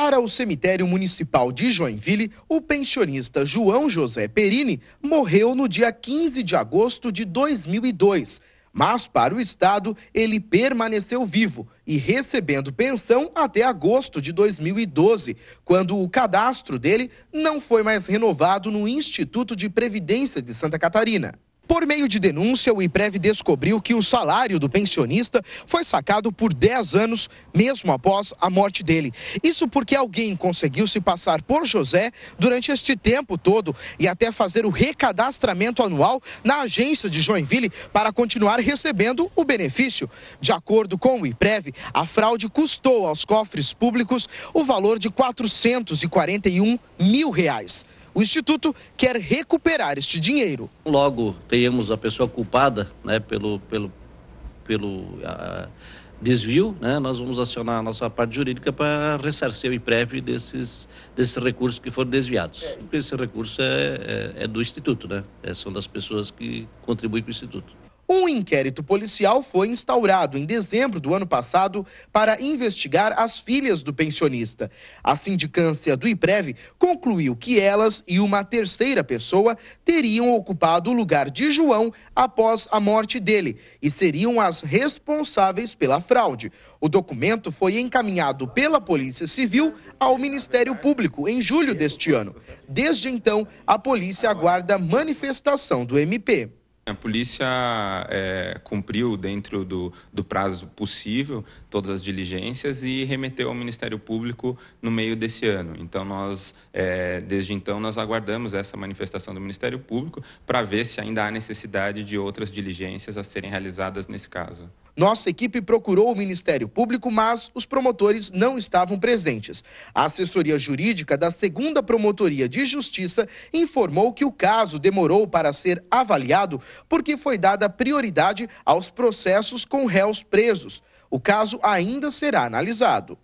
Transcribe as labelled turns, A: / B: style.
A: Para o cemitério municipal de Joinville, o pensionista João José Perini morreu no dia 15 de agosto de 2002. Mas, para o Estado, ele permaneceu vivo e recebendo pensão até agosto de 2012, quando o cadastro dele não foi mais renovado no Instituto de Previdência de Santa Catarina. Por meio de denúncia, o IPREV descobriu que o salário do pensionista foi sacado por 10 anos, mesmo após a morte dele. Isso porque alguém conseguiu se passar por José durante este tempo todo e até fazer o recadastramento anual na agência de Joinville para continuar recebendo o benefício. De acordo com o IPREV, a fraude custou aos cofres públicos o valor de 441 mil reais. O Instituto quer recuperar
B: este dinheiro. Logo tenhamos a pessoa culpada né, pelo, pelo, pelo ah, desvio, né, nós vamos acionar a nossa parte jurídica para ressarcir o IPREV desses, desses recursos que foram desviados. Porque é. esse recurso é, é, é do
A: Instituto, né? É, são das pessoas que contribuem com o Instituto. Um inquérito policial foi instaurado em dezembro do ano passado para investigar as filhas do pensionista. A sindicância do IPREV concluiu que elas e uma terceira pessoa teriam ocupado o lugar de João após a morte dele e seriam as responsáveis pela fraude. O documento foi encaminhado pela Polícia Civil ao Ministério Público em julho deste ano. Desde então, a polícia aguarda manifestação do MP.
C: A polícia é, cumpriu dentro do, do, prazo possível todas as diligências e remeteu ao Ministério Público no meio desse ano. Então nós, é, desde então, nós aguardamos essa manifestação do Ministério Público para ver se ainda há necessidade de outras diligências a serem realizadas nesse caso.
A: Nossa equipe procurou o Ministério Público, mas os promotores não estavam presentes. A assessoria jurídica da segunda Promotoria de Justiça informou que o caso demorou para ser avaliado porque foi dada prioridade aos processos com réus presos. O caso ainda será analisado.